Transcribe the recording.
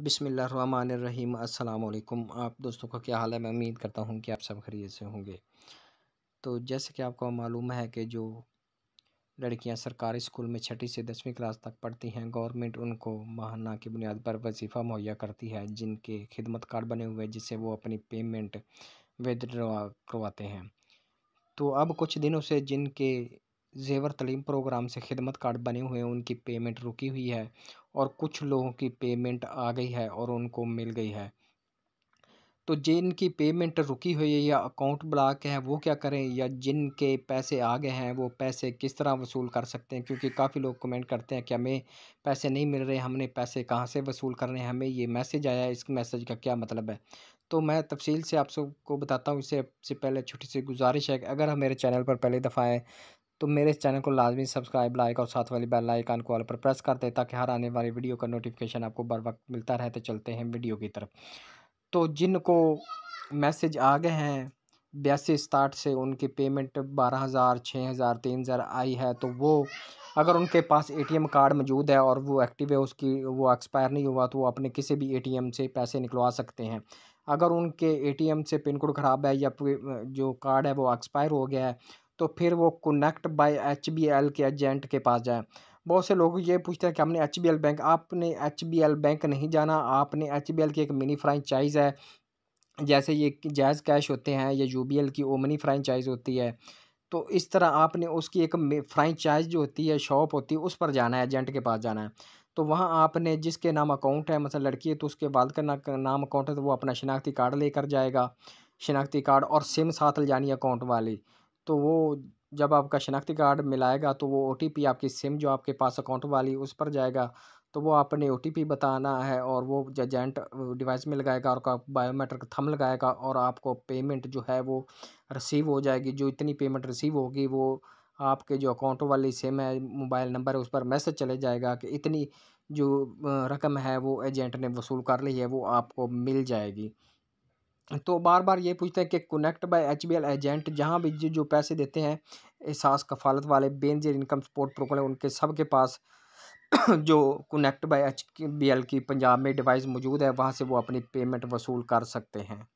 बिसमीम अल्लाम आप दोस्तों का क्या हाल है मैं उम्मीद करता हूँ कि आप सब खरीद से होंगे तो जैसे कि आपको मालूम है कि जो लड़कियां सरकारी स्कूल में छठी से दसवीं क्लास तक पढ़ती हैं गवर्नमेंट उनको माहाना की बुनियाद पर वजीफ़ा मुहैया करती है जिनके खिदमत कार्ड बने हुए हैं जिससे वो अपनी पेमेंट विदड्रा करवाते हैं तो अब कुछ दिनों से जिनके जेवर तलीम प्रोग्राम से खिदमत कार्ड बने हुए हैं उनकी पेमेंट रुकी हुई है और कुछ लोगों की पेमेंट आ गई है और उनको मिल गई है तो जिनकी पेमेंट रुकी हुई है या अकाउंट ब्लॉक है वो क्या करें या जिनके पैसे आ गए हैं वो पैसे किस तरह वसूल कर सकते हैं क्योंकि काफ़ी लोग कमेंट करते हैं कि हमें पैसे नहीं मिल रहे हमने पैसे कहाँ से वसूल करने हैं हमें ये मैसेज आया इस मैसेज का क्या मतलब है तो मैं तफसील से आप सबको बताता हूँ इससे पहले छोटी सी गुजारिश है कि अगर हम मेरे चैनल पर पहले दफ़ा आएँ तो मेरे इस चैनल को लाजमी सब्सक्राइब लाइक और साथ वाली बेल आइकन को ऑल पर प्रेस कर दें ताकि हर आने वाली वीडियो का नोटिफिकेशन आपको बर वक्त मिलता रहे तो चलते हैं वीडियो की तरफ तो जिनको मैसेज आ गए हैं बयासी स्टार्ट से उनकी पेमेंट बारह हज़ार छः हज़ार तीन हज़ार आई है तो वो अगर उनके पास एटीएम कार्ड मौजूद है और वो एक्टिव है उसकी वो एक्सपायर नहीं हुआ तो वो अपने किसी भी एटीएम से पैसे निकलवा सकते हैं अगर उनके एटीएम से पिन कोड ख़राब है या जो कार्ड है वो एक्सपायर हो गया है तो फिर वो connect by H K agent के पास जाए बहुत से लोग ये पूछते हैं कि हमने एच बैंक आपने एच बैंक नहीं जाना आपने एच की एक मिनी फ्रेंचाइज़ है जैसे ये जैज़ कैश होते हैं या यू की वो मिनी फ्रेंचाइज़ होती है तो इस तरह आपने उसकी एक फ़्रेंचाइज जो होती है शॉप होती है उस पर जाना है एजेंट के पास जाना है तो वहाँ आपने जिसके नाम अकाउंट है मतलब लड़की है तो उसके वाल का ना, नाम अकाउंट है तो वो अपना शनाख्ती कार्ड लेकर जाएगा शिनाख्ती कार्ड और सिम साथ ले जानी अकाउंट वाली तो वो जब आपका शनाख्ती कार्ड मिलाएगा तो वो ओ आपकी सिम जो आपके पास अकाउंट वाली उस पर जाएगा तो वो आपने ओ बताना है और वो जेंट डिवाइस में लगाएगा और बायोमेट्रिक थम लगाएगा और आपको पेमेंट जो है वो रिसीव हो जाएगी जो इतनी पेमेंट रिसीव होगी वो आपके जो अकाउंट वाली सिम है मोबाइल नंबर है उस पर मैसेज चले जाएगा कि इतनी जो रकम है वो एजेंट ने वसूल कर ली है वो आपको मिल जाएगी तो बार बार ये पूछते हैं कि connect by H B L agent जहाँ भी जो पैसे देते हैं एहसास कफालत वाले बेनजीर इनकम सपोर्ट प्रोग्राम उनके सब के पास जो connect by H B L की पंजाब में डिवाइस मौजूद है वहाँ से वो अपनी पेमेंट वसूल कर सकते हैं